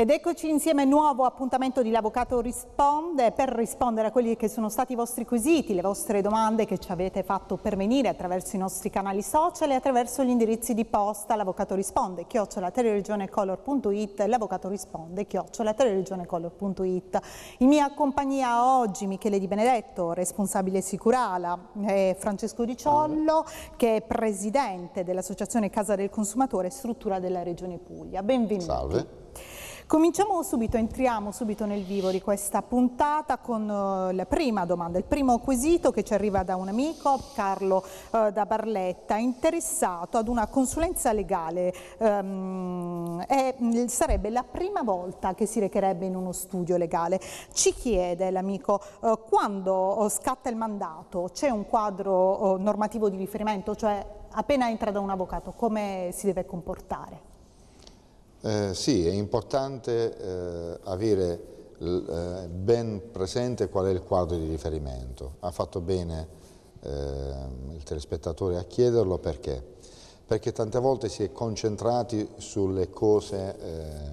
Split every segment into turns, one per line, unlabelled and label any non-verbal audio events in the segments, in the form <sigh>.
Ed eccoci insieme nuovo appuntamento di L'Avvocato Risponde per rispondere a quelli che sono stati i vostri quesiti, le vostre domande che ci avete fatto pervenire attraverso i nostri canali social e attraverso gli indirizzi di posta L'Avvocato Risponde, chiocciola teleregionecolor.it, L'Avvocato Risponde, chiocciola teleregionecolor.it. In mia compagnia oggi Michele Di Benedetto, responsabile Sicurala, e Francesco Di
Ciollo,
che è presidente dell'Associazione Casa del Consumatore e struttura della Regione Puglia. Benvenuti. Salve. Cominciamo subito, entriamo subito nel vivo di questa puntata con eh, la prima domanda, il primo quesito che ci arriva da un amico, Carlo eh, da Barletta, interessato ad una consulenza legale. Um, è, mm, sarebbe la prima volta che si recherebbe in uno studio legale. Ci chiede l'amico eh, quando eh, scatta il mandato, c'è un quadro eh, normativo di riferimento, cioè appena entra da un avvocato come si deve comportare?
Eh, sì, è importante eh, avere eh, ben presente qual è il quadro di riferimento. Ha fatto bene ehm, il telespettatore a chiederlo perché? Perché tante volte si è concentrati sulle cose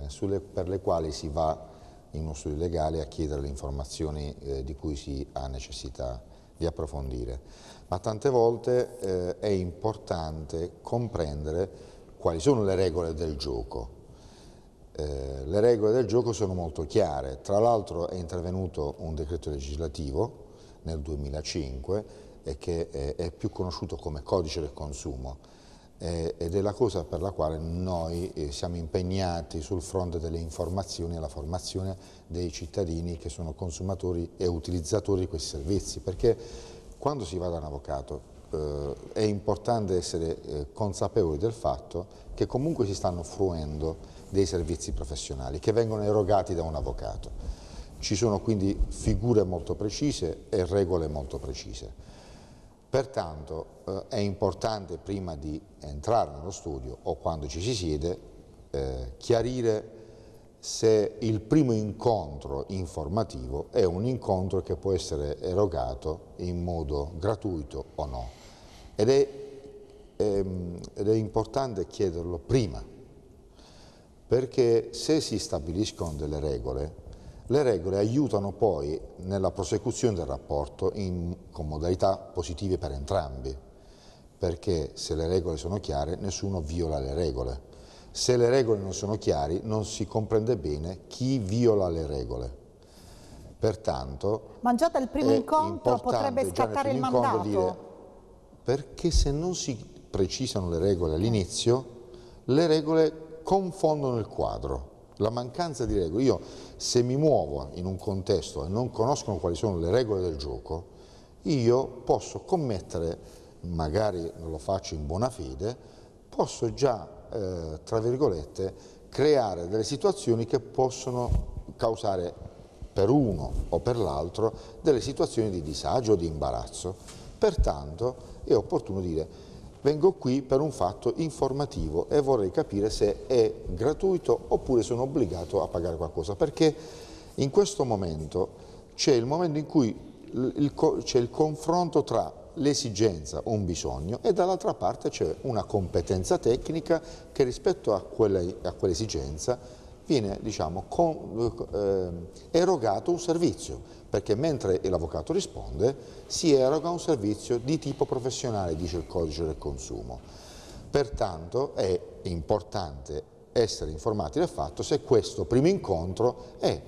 eh, sulle, per le quali si va in uno studio legale a chiedere le informazioni eh, di cui si ha necessità di approfondire. Ma tante volte eh, è importante comprendere quali sono le regole del gioco eh, le regole del gioco sono molto chiare, tra l'altro è intervenuto un decreto legislativo nel 2005 e che è, eh, è più conosciuto come codice del consumo eh, ed è la cosa per la quale noi eh, siamo impegnati sul fronte delle informazioni e la formazione dei cittadini che sono consumatori e utilizzatori di questi servizi, perché quando si va da un avvocato eh, è importante essere consapevoli del fatto che comunque si stanno fruendo dei servizi professionali che vengono erogati da un avvocato. Ci sono quindi figure molto precise e regole molto precise. Pertanto eh, è importante prima di entrare nello studio o quando ci si siede eh, chiarire se il primo incontro informativo è un incontro che può essere erogato in modo gratuito o no. Ed è, ehm, ed è importante chiederlo prima perché se si stabiliscono delle regole, le regole aiutano poi nella prosecuzione del rapporto in, con modalità positive per entrambi, perché se le regole sono chiare nessuno viola le regole. Se le regole non sono chiare non si comprende bene chi viola le regole. Pertanto,
Ma già dal primo incontro potrebbe scattare il mandato. Dire,
perché se non si precisano le regole all'inizio, le regole confondono il quadro. La mancanza di regole. Io se mi muovo in un contesto e non conoscono quali sono le regole del gioco, io posso commettere, magari non lo faccio in buona fede, posso già, eh, tra virgolette, creare delle situazioni che possono causare per uno o per l'altro delle situazioni di disagio o di imbarazzo. Pertanto è opportuno dire vengo qui per un fatto informativo e vorrei capire se è gratuito oppure sono obbligato a pagare qualcosa, perché in questo momento c'è il momento in cui c'è il confronto tra l'esigenza, un bisogno e dall'altra parte c'è una competenza tecnica che rispetto a, quell'esigenza viene diciamo, con, eh, erogato un servizio perché mentre l'avvocato risponde si eroga un servizio di tipo professionale, dice il codice del consumo. Pertanto è importante essere informati del fatto se questo primo incontro è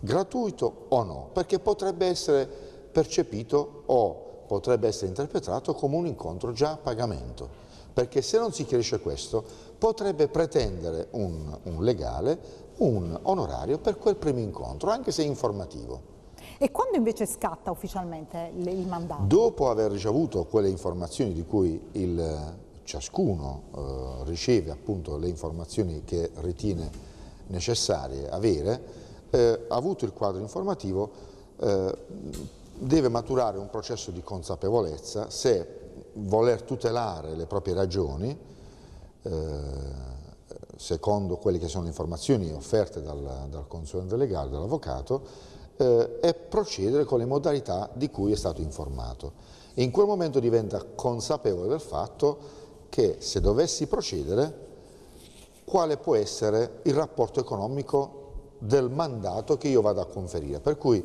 gratuito o no, perché potrebbe essere percepito o potrebbe essere interpretato come un incontro già a pagamento, perché se non si chiarisce questo potrebbe pretendere un, un legale un onorario per quel primo incontro, anche se informativo.
E quando invece scatta ufficialmente il mandato?
Dopo aver ricevuto quelle informazioni di cui il, ciascuno eh, riceve appunto le informazioni che ritiene necessarie avere, eh, avuto il quadro informativo eh, deve maturare un processo di consapevolezza se voler tutelare le proprie ragioni eh, secondo quelle che sono le informazioni offerte dal, dal consulente legale, dall'avvocato, eh, e procedere con le modalità di cui è stato informato. In quel momento diventa consapevole del fatto che se dovessi procedere, quale può essere il rapporto economico del mandato che io vado a conferire. Per cui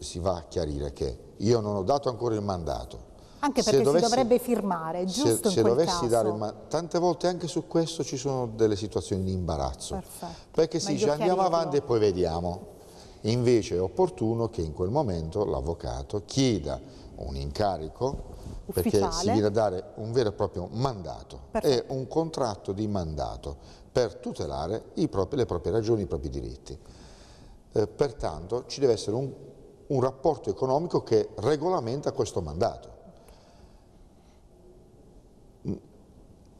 si va a chiarire che io non ho dato ancora il mandato,
anche perché dovessi, si dovrebbe firmare,
giusto se, se dovessi caso. dare, ma tante volte anche su questo ci sono delle situazioni di imbarazzo. Perfetto. Perché sì, già andiamo avanti e poi vediamo. Invece è opportuno che in quel momento l'avvocato chieda un incarico Ufficiale. perché si viene a dare un vero e proprio mandato, Perfetto. è un contratto di mandato per tutelare propri, le proprie ragioni, i propri diritti. Eh, pertanto ci deve essere un, un rapporto economico che regolamenta questo mandato. Mm,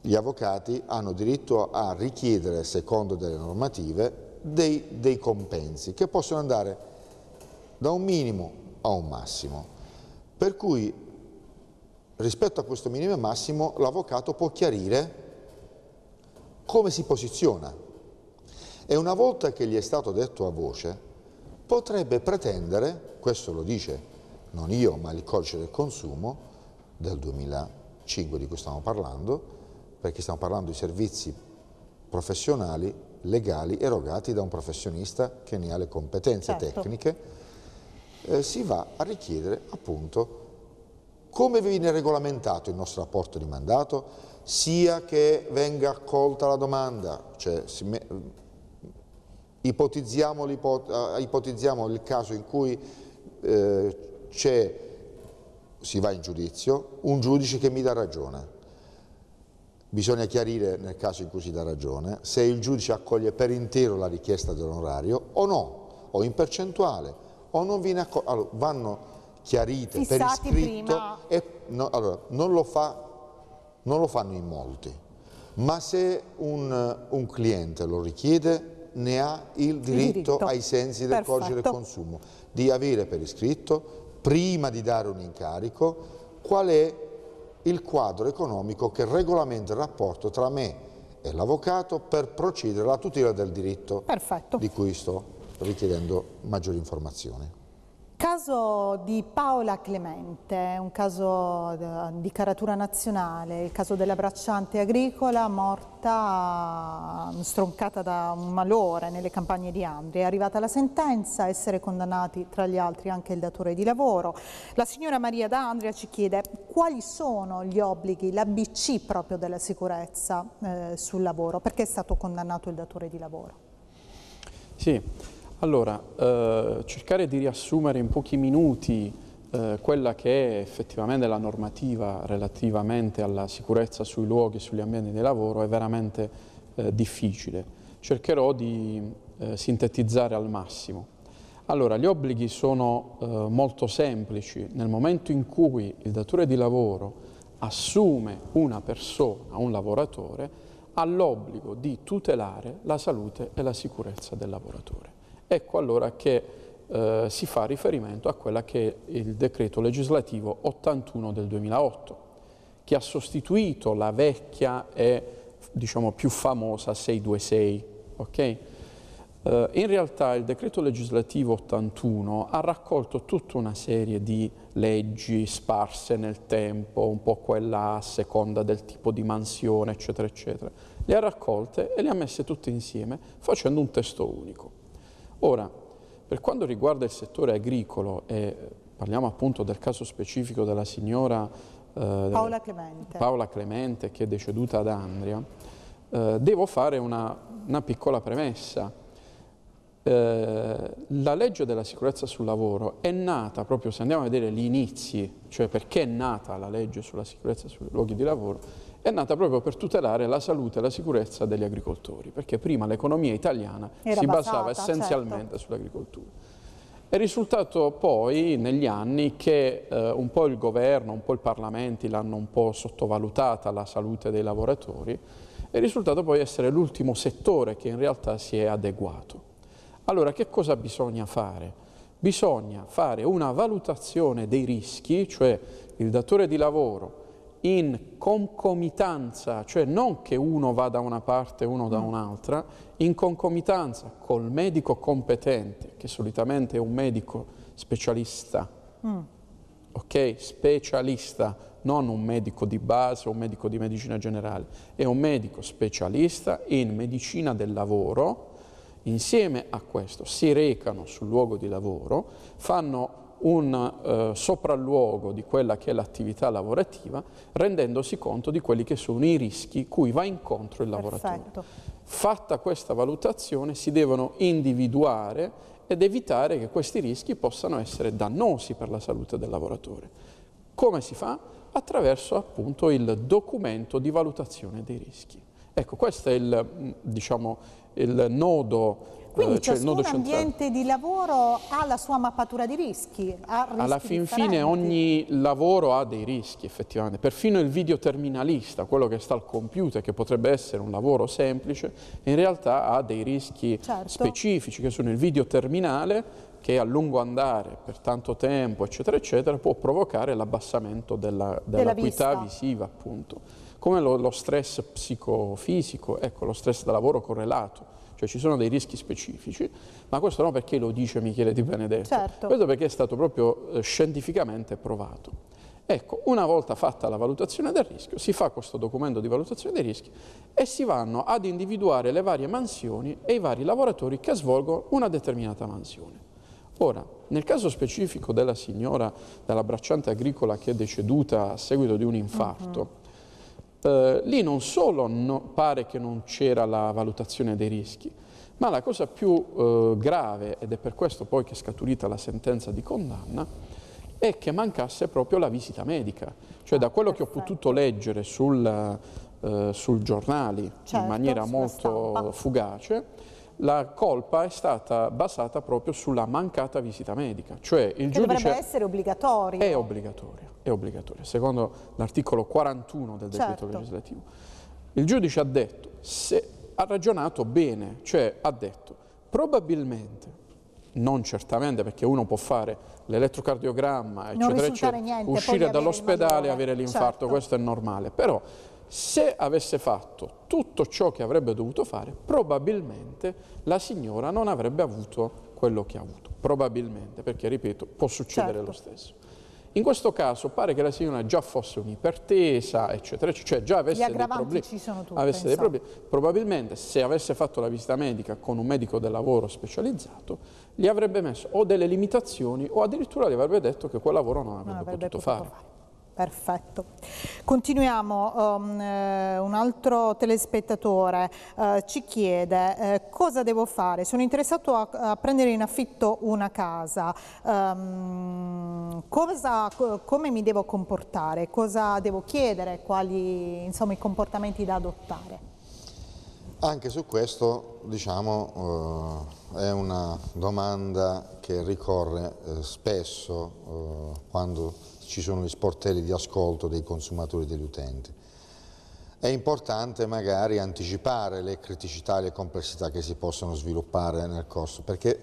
gli avvocati hanno diritto a richiedere, secondo delle normative, dei, dei compensi che possono andare da un minimo a un massimo. Per cui rispetto a questo minimo e massimo l'avvocato può chiarire come si posiziona e una volta che gli è stato detto a voce potrebbe pretendere, questo lo dice non io ma il codice del consumo del 2005 di cui stiamo parlando, perché stiamo parlando di servizi professionali legali erogati da un professionista che ne ha le competenze certo. tecniche, eh, si va a richiedere appunto come viene regolamentato il nostro rapporto di mandato, sia che venga accolta la domanda, cioè me... ipotizziamo, ah, ipotizziamo, il caso in cui eh, si va in giudizio, un giudice che mi dà ragione Bisogna chiarire nel caso in cui si dà ragione se il giudice accoglie per intero la richiesta dell'onorario o no, o in percentuale, o non viene accolto. Allora, vanno chiarite Fissati per iscritto prima. e no, allora, non, lo fa, non, lo fanno in molti, ma se un, un cliente lo richiede ne ha il diritto, il diritto. ai sensi del Perfetto. codice del consumo di avere per iscritto, prima di dare un incarico, qual è il quadro economico che regolamenta il rapporto tra me e l'avvocato per procedere alla tutela del diritto Perfetto. di cui sto richiedendo maggiori informazioni
caso di Paola Clemente, un caso eh, di caratura nazionale, il caso della bracciante agricola morta mm, stroncata da un malore nelle campagne di Andria. È arrivata la sentenza, essere condannati tra gli altri anche il datore di lavoro. La signora Maria D'Andria ci chiede quali sono gli obblighi, l'ABC proprio della sicurezza eh, sul lavoro, perché è stato condannato il datore di
lavoro. Sì. Allora, eh, cercare di riassumere in pochi minuti eh, quella che è effettivamente la normativa relativamente alla sicurezza sui luoghi e sugli ambienti di lavoro è veramente eh, difficile. Cercherò di eh, sintetizzare al massimo. Allora, gli obblighi sono eh, molto semplici. Nel momento in cui il datore di lavoro assume una persona, un lavoratore, ha l'obbligo di tutelare la salute e la sicurezza del lavoratore. Ecco allora che eh, si fa riferimento a quella che è il decreto legislativo 81 del 2008, che ha sostituito la vecchia e diciamo, più famosa 626. Okay? Eh, in realtà il decreto legislativo 81 ha raccolto tutta una serie di leggi sparse nel tempo, un po' quella a seconda del tipo di mansione, eccetera, eccetera. Le ha raccolte e le ha messe tutte insieme facendo un testo unico. Ora, per quanto riguarda il settore agricolo, e parliamo appunto del caso specifico della signora eh, Paola, Clemente. Paola, Clemente. che è deceduta ad Andria, eh, devo fare una, una piccola premessa. Eh, la legge della sicurezza sul lavoro è nata proprio se andiamo a vedere gli inizi, cioè perché è nata la legge sulla sicurezza sui luoghi di lavoro, è nata proprio per tutelare la salute e la sicurezza degli agricoltori, perché prima l'economia italiana Era si basava certo. essenzialmente certo. sull'agricoltura. È risultato poi negli anni che eh, un po' il governo, un po' i parlamenti l'hanno un po' sottovalutata la salute dei lavoratori, è risultato poi essere l'ultimo settore che in realtà si è adeguato. Allora che cosa bisogna fare? Bisogna fare una valutazione dei rischi, cioè il datore di lavoro in concomitanza, cioè non che uno va da una parte e uno da mm. un'altra, in concomitanza col medico competente, che solitamente è un medico specialista, mm. ok? Specialista, non un medico di base un medico di medicina generale, è un medico specialista in medicina del lavoro, insieme a questo si recano sul luogo di lavoro, fanno un eh, sopralluogo di quella che è l'attività lavorativa, rendendosi conto di quelli che sono i rischi cui va incontro il lavoratore. Perfetto. Fatta questa valutazione si devono individuare ed evitare che questi rischi possano essere dannosi per la salute del lavoratore. Come si fa? Attraverso appunto il documento di valutazione dei rischi. Ecco, questo è il, mm, diciamo, il nodo quindi eh, cioè ciascun ambiente
di lavoro ha la sua mappatura di rischi? rischi Alla fin fine ogni
lavoro ha dei rischi effettivamente, perfino il videoterminalista, quello che sta al computer, che potrebbe essere un lavoro semplice, in realtà ha dei rischi certo. specifici che sono il videoterminale che a lungo andare, per tanto tempo, eccetera, eccetera, può provocare l'abbassamento della, dell'acuità della visiva appunto come lo, lo, stress psicofisico, ecco, lo stress da lavoro correlato cioè ci sono dei rischi specifici, ma questo non perché lo dice Michele Di Benedetto, certo. questo perché è stato proprio eh, scientificamente provato. Ecco, una volta fatta la valutazione del rischio, si fa questo documento di valutazione dei rischi e si vanno ad individuare le varie mansioni e i vari lavoratori che svolgono una determinata mansione. Ora, nel caso specifico della signora, della bracciante agricola che è deceduta a seguito di un infarto, uh mhm. -huh eh, lì non solo no, pare che non c'era la valutazione dei rischi, ma la cosa più eh, grave, ed è per questo poi che è scaturita la sentenza di condanna, è che mancasse proprio la visita medica. Cioè da ah, quello che ho potuto leggere sul, eh, sul giornali certo, in maniera molto stampa. fugace, la colpa è stata basata proprio sulla mancata visita medica. Cioè il che giudice... dovrebbe essere obbligatorio. È obbligatorio è obbligatoria, secondo l'articolo 41 del decreto certo. legislativo. Il giudice ha detto, se ha ragionato bene, cioè ha detto, probabilmente, non certamente perché uno può fare l'elettrocardiogramma, eccetera, eccetera, niente, uscire dall'ospedale e avere l'infarto, certo. questo è normale, però se avesse fatto tutto ciò che avrebbe dovuto fare, probabilmente la signora non avrebbe avuto quello che ha avuto, probabilmente, perché ripeto, può succedere certo. lo stesso. In questo caso pare che la signora già fosse un'ipertesa, eccetera, cioè già avesse, dei problemi, tutte, avesse dei problemi. Probabilmente se avesse fatto la visita medica con un medico del lavoro specializzato, gli avrebbe messo o delle limitazioni o addirittura gli avrebbe detto che quel lavoro non avrebbe, non avrebbe potuto, potuto, fare. fare.
Perfetto. Continuiamo, um, eh, un altro telespettatore uh, ci chiede uh, cosa devo fare, sono interessato a, a prendere in affitto una casa, um, cosa, come mi devo comportare, cosa devo chiedere, quali insomma, i comportamenti da adottare?
Anche su questo diciamo, uh, è una domanda che ricorre spesso quando ci sono gli sportelli di ascolto dei consumatori e degli utenti. È importante magari anticipare le criticità e le complessità che si possono sviluppare nel corso, perché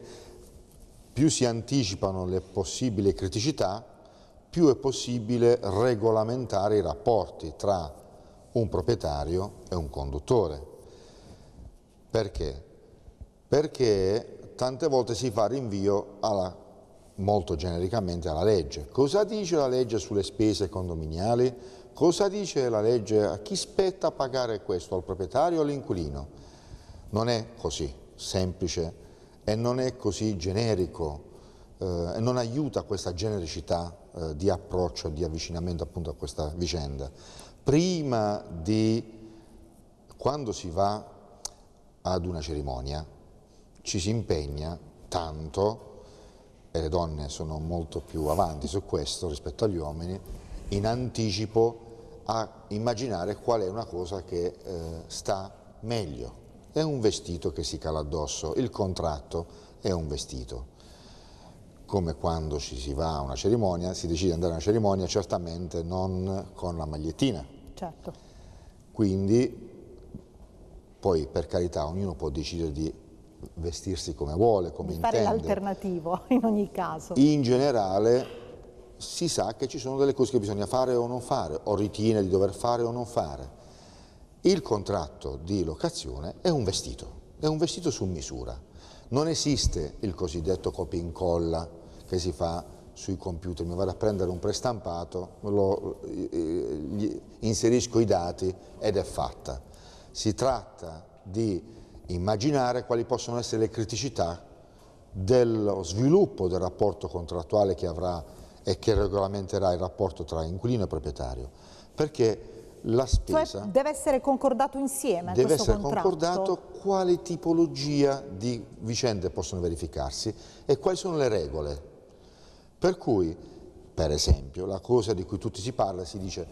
più si anticipano le possibili criticità, più è possibile regolamentare i rapporti tra un proprietario e un conduttore. Perché? Perché tante volte si fa rinvio alla molto genericamente alla legge. Cosa dice la legge sulle spese condominiali? Cosa dice la legge a chi spetta pagare questo, al proprietario o all'inquilino? Non è così semplice e non è così generico eh, e non aiuta questa genericità eh, di approccio, di avvicinamento appunto a questa vicenda. Prima di quando si va ad una cerimonia ci si impegna tanto e le donne sono molto più avanti su questo rispetto agli uomini, in anticipo a immaginare qual è una cosa che eh, sta meglio. È un vestito che si cala addosso, il contratto è un vestito. Come quando ci si va a una cerimonia, si decide di andare a una cerimonia certamente non con la magliettina. Certo. Quindi poi per carità ognuno può decidere di vestirsi come vuole, come di fare
l'alternativo <laughs> in ogni caso.
In generale si sa che ci sono delle cose che bisogna fare o non fare, o ritiene di dover fare o non fare. Il contratto di locazione è un vestito, è un vestito su misura. Non esiste il cosiddetto copia e incolla che si fa sui computer, mi vado a prendere un prestampato, lo, eh, inserisco i dati ed è fatta. Si tratta di immaginare quali possono essere le criticità dello sviluppo del rapporto contrattuale che avrà e che regolamenterà il rapporto tra inquilino e proprietario. Perché la cioè, spesa... Cioè deve
essere concordato insieme Deve essere contratto. concordato
quale tipologia di vicende possono verificarsi e quali sono le regole. Per cui, per esempio, la cosa di cui tutti si parla si dice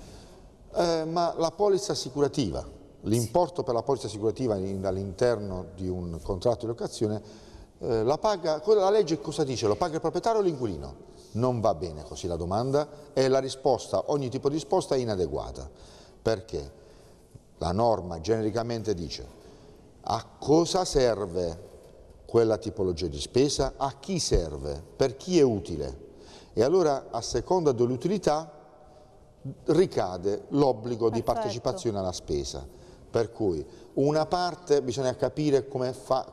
eh, ma la polizza assicurativa L'importo per la polizza assicurativa all'interno di un contratto di locazione, eh, la, paga, la legge cosa dice? Lo paga il proprietario o l'inquilino? Non va bene così la domanda e la risposta, ogni tipo di risposta è inadeguata. Perché? La norma genericamente dice a cosa serve quella tipologia di spesa, a chi serve, per chi è utile. E allora a seconda dell'utilità ricade l'obbligo di partecipazione alla spesa. Per cui una parte bisogna capire come fa,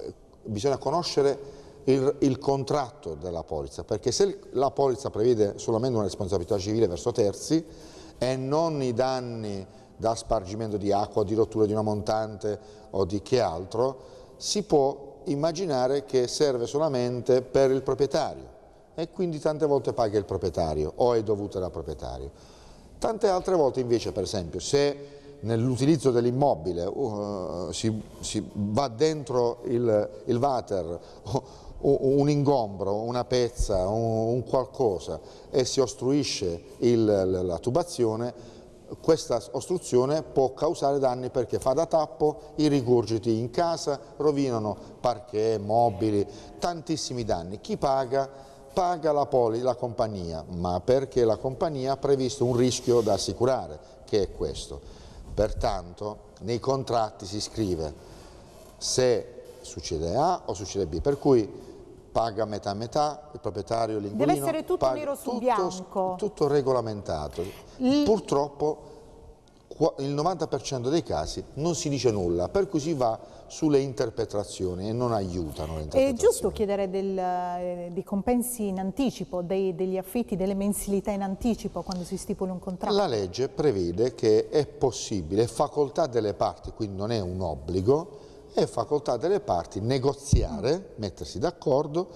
eh, bisogna conoscere il, il, contratto della polizza, perché se la polizza prevede solamente una responsabilità civile verso terzi e non i danni da spargimento di acqua, di rottura di una montante o di che altro, si può immaginare che serve solamente per il proprietario e quindi tante volte paga il proprietario o è dovuta dal proprietario. Tante altre volte invece, per esempio, se nell'utilizzo dell'immobile, uh, si, si, va dentro il, il water, uh, un ingombro, una pezza, un, un qualcosa e si ostruisce il, la tubazione, questa ostruzione può causare danni perché fa da tappo i rigurgiti in casa, rovinano parquet, mobili, tantissimi danni. Chi paga? Paga la poli, la compagnia, ma perché la compagnia ha previsto un rischio da assicurare, che è questo. Pertanto nei contratti si scrive se succede A o succede B, per cui paga metà metà, il proprietario l'inquilino Deve essere tutto nero su tutto, bianco. Tutto regolamentato. L Purtroppo il 90% dei casi non si dice nulla, per cui si va sulle interpretazioni e non aiutano le interpretazioni.
È giusto chiedere del, eh, dei compensi in anticipo, dei, degli affitti, delle mensilità in anticipo quando si stipula un contratto?
La legge prevede che è possibile, è facoltà delle parti, quindi non è un obbligo, è facoltà delle parti negoziare, mm. mettersi d'accordo,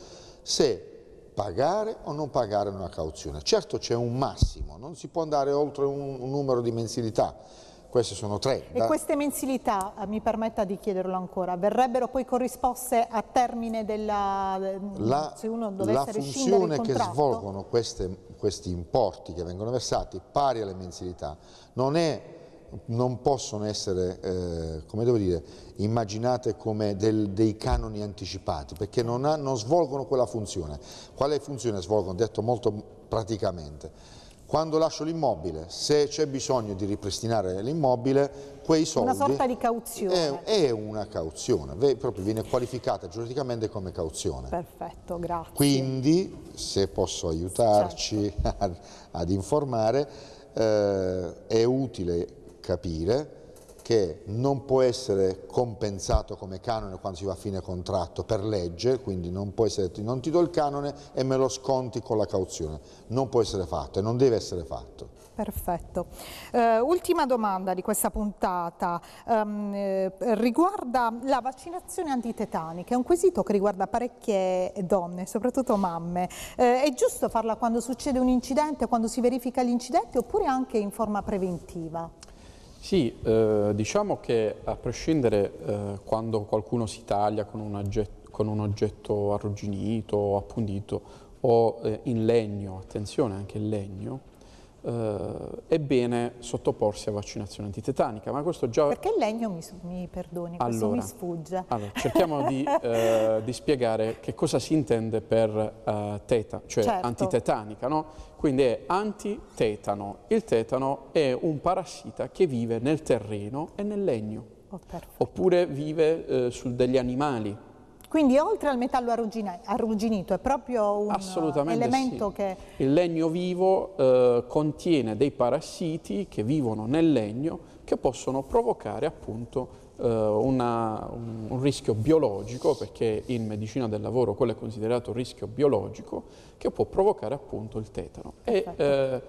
se pagare o non pagare una cauzione. Certo c'è un massimo, non si può andare oltre un, un numero di mensilità, queste sono tre. E da... queste
mensilità, eh, mi permetta di chiederlo ancora, verrebbero poi corrisposte a termine della... La, mm, se uno dovesse la funzione che
svolgono queste, questi importi che vengono versati pari alle mensilità non è non possono essere, eh, come devo dire, immaginate come del, dei canoni anticipati, perché non, ha, non svolgono quella funzione. Quale funzione svolgono? Detto molto praticamente quando lascio l'immobile, se c'è bisogno di ripristinare l'immobile, quei soldi... Una sorta di
cauzione.
È, è una cauzione, proprio viene qualificata giuridicamente come cauzione.
Perfetto, grazie.
Quindi, se posso aiutarci certo. <laughs> ad, ad informare, eh, è utile capire che non può essere compensato come canone quando si va a fine contratto per legge, quindi non può essere, detto non ti do il canone e me lo sconti con la cauzione. Non può essere fatto e non deve essere fatto.
Perfetto. Eh, ultima domanda di questa puntata um, eh, riguarda la vaccinazione antitetanica, è un quesito che riguarda parecchie donne, soprattutto mamme. Eh, è giusto farla quando succede un incidente, quando si verifica l'incidente oppure anche in forma preventiva?
Sì, eh, diciamo che a prescindere eh, quando qualcuno si taglia con un, oggetto, con un oggetto arrugginito o appuntito o eh, in legno, attenzione anche il legno, eh, è bene sottoporsi a vaccinazione antitetanica, ma questo già... Perché
il legno mi, mi perdoni, allora, mi sfugge.
Allora, cerchiamo di, <laughs> eh, di, spiegare che cosa si intende per eh, teta, cioè certo. antitetanica, no? Quindi è antitetano. Il tetano è un parassita che vive nel terreno e nel legno. Oh, Oppure vive eh, su degli animali,
quindi oltre al metallo arrugginito è proprio un elemento sì. che...
Il legno vivo eh, contiene dei parassiti che vivono nel legno che possono provocare appunto eh, una, un, rischio biologico, perché in medicina del lavoro quello è considerato rischio biologico, che può provocare appunto il tetano. E eh,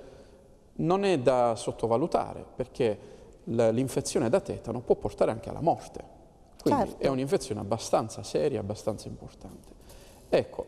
non è da sottovalutare, perché l'infezione da tetano può portare anche alla morte. Quindi certo. è un'infezione abbastanza seria, abbastanza importante. Ecco,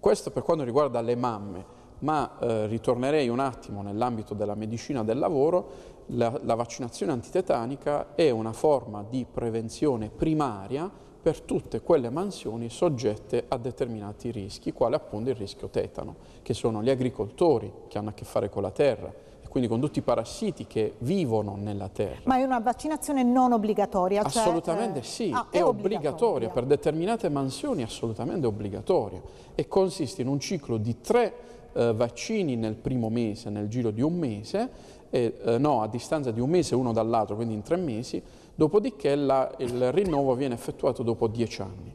questo per quanto riguarda le mamme, ma eh, ritornerei un attimo nell'ambito della medicina del lavoro, la, la vaccinazione antitetanica è una forma di prevenzione primaria per tutte quelle mansioni soggette a determinati rischi, quale appunto il rischio tetano, che sono gli agricoltori che hanno a che fare con la terra, quindi con tutti i parassiti che vivono nella terra.
Ma è una vaccinazione non obbligatoria? Cioè, assolutamente
eh, sì, ah, è, è obbligatoria. per determinate mansioni assolutamente obbligatoria e consiste in un ciclo di tre eh, vaccini nel primo mese, nel giro di un mese, e, eh, no, a distanza di un mese uno dall'altro, quindi in tre mesi, dopodiché la, il rinnovo viene effettuato dopo dieci anni.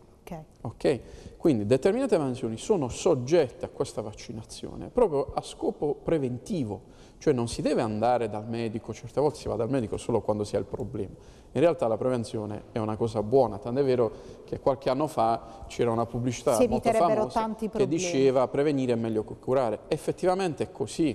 Okay? Quindi determinate mansioni sono soggette a questa vaccinazione proprio a scopo preventivo, cioè non si deve andare dal medico, certe volte si va dal medico solo quando si ha il problema. In realtà la prevenzione è una cosa buona, tant'è vero che qualche anno fa c'era una pubblicità si molto famosa che diceva prevenire è meglio che curare. Effettivamente è così.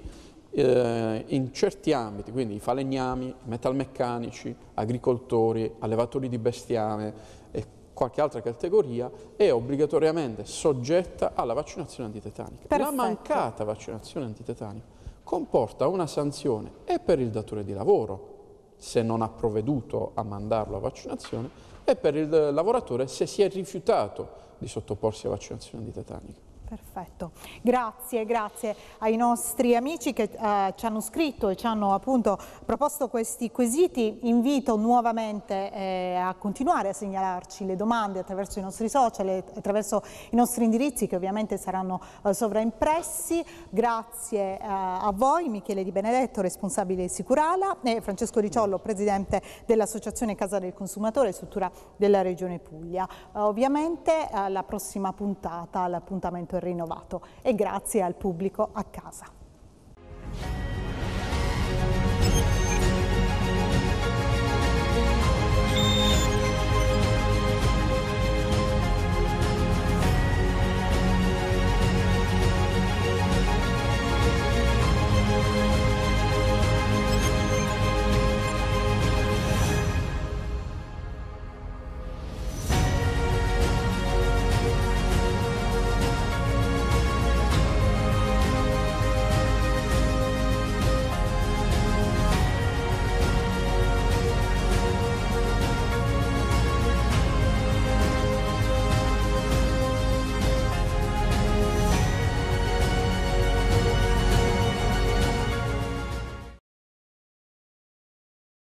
Eh, in certi ambiti, quindi i falegnami, metalmeccanici, agricoltori, allevatori di bestiame e qualche altra categoria, è obbligatoriamente soggetta alla vaccinazione antitetanica. Perfetto. La mancata vaccinazione antitetanica comporta una sanzione e per il datore di lavoro, se non ha provveduto a mandarlo a vaccinazione, e per il lavoratore se si è rifiutato di sottoporsi a vaccinazione antitetanica.
Perfetto, grazie, grazie ai nostri amici che eh, ci hanno scritto e ci hanno appunto proposto questi quesiti. Invito nuovamente eh, a continuare a segnalarci le domande attraverso i nostri social, attraverso i nostri indirizzi che ovviamente saranno eh, sovraimpressi. Grazie eh, a voi Michele Di Benedetto, responsabile Sicurala e Francesco Ricciollo, presidente dell'Associazione Casa del Consumatore e Struttura della Regione Puglia. ovviamente la prossima puntata, l'appuntamento è rinnovato e grazie al pubblico a casa.